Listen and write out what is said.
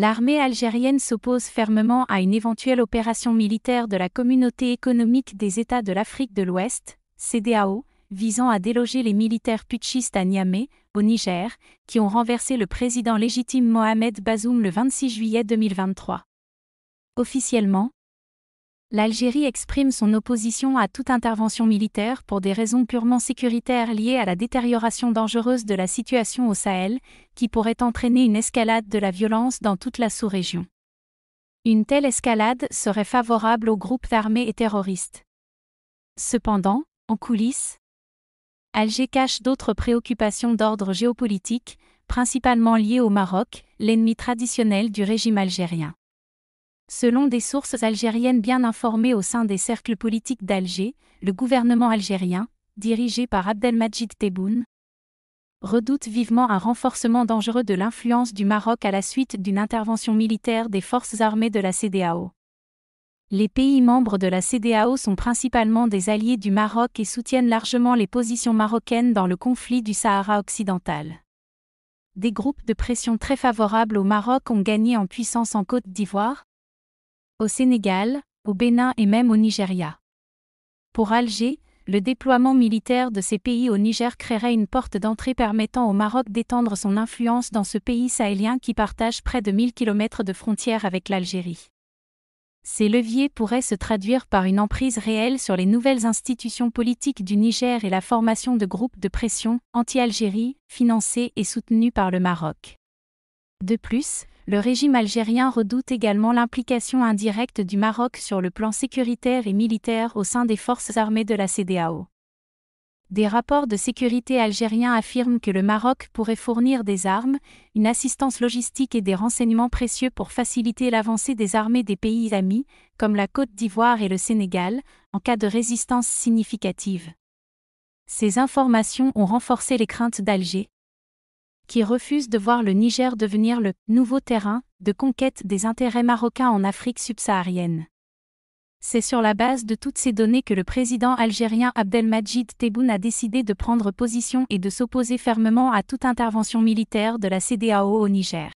L'armée algérienne s'oppose fermement à une éventuelle opération militaire de la Communauté économique des États de l'Afrique de l'Ouest, CDAO, visant à déloger les militaires putschistes à Niamey, au Niger, qui ont renversé le président légitime Mohamed Bazoum le 26 juillet 2023. Officiellement, L'Algérie exprime son opposition à toute intervention militaire pour des raisons purement sécuritaires liées à la détérioration dangereuse de la situation au Sahel, qui pourrait entraîner une escalade de la violence dans toute la sous-région. Une telle escalade serait favorable aux groupes armés et terroristes. Cependant, en coulisses, Alger cache d'autres préoccupations d'ordre géopolitique, principalement liées au Maroc, l'ennemi traditionnel du régime algérien. Selon des sources algériennes bien informées au sein des cercles politiques d'Alger, le gouvernement algérien, dirigé par Abdelmajid Tebboune, redoute vivement un renforcement dangereux de l'influence du Maroc à la suite d'une intervention militaire des forces armées de la CDAO. Les pays membres de la CDAO sont principalement des alliés du Maroc et soutiennent largement les positions marocaines dans le conflit du Sahara occidental. Des groupes de pression très favorables au Maroc ont gagné en puissance en Côte d'Ivoire, au Sénégal, au Bénin et même au Nigeria. Pour Alger, le déploiement militaire de ces pays au Niger créerait une porte d'entrée permettant au Maroc d'étendre son influence dans ce pays sahélien qui partage près de 1000 km de frontières avec l'Algérie. Ces leviers pourraient se traduire par une emprise réelle sur les nouvelles institutions politiques du Niger et la formation de groupes de pression anti-Algérie, financés et soutenus par le Maroc. De plus, le régime algérien redoute également l'implication indirecte du Maroc sur le plan sécuritaire et militaire au sein des forces armées de la CDAO. Des rapports de sécurité algériens affirment que le Maroc pourrait fournir des armes, une assistance logistique et des renseignements précieux pour faciliter l'avancée des armées des pays amis, comme la Côte d'Ivoire et le Sénégal, en cas de résistance significative. Ces informations ont renforcé les craintes d'Alger, qui refuse de voir le Niger devenir le nouveau terrain de conquête des intérêts marocains en Afrique subsaharienne. C'est sur la base de toutes ces données que le président algérien Abdelmajid Tebboune a décidé de prendre position et de s'opposer fermement à toute intervention militaire de la CDAO au Niger.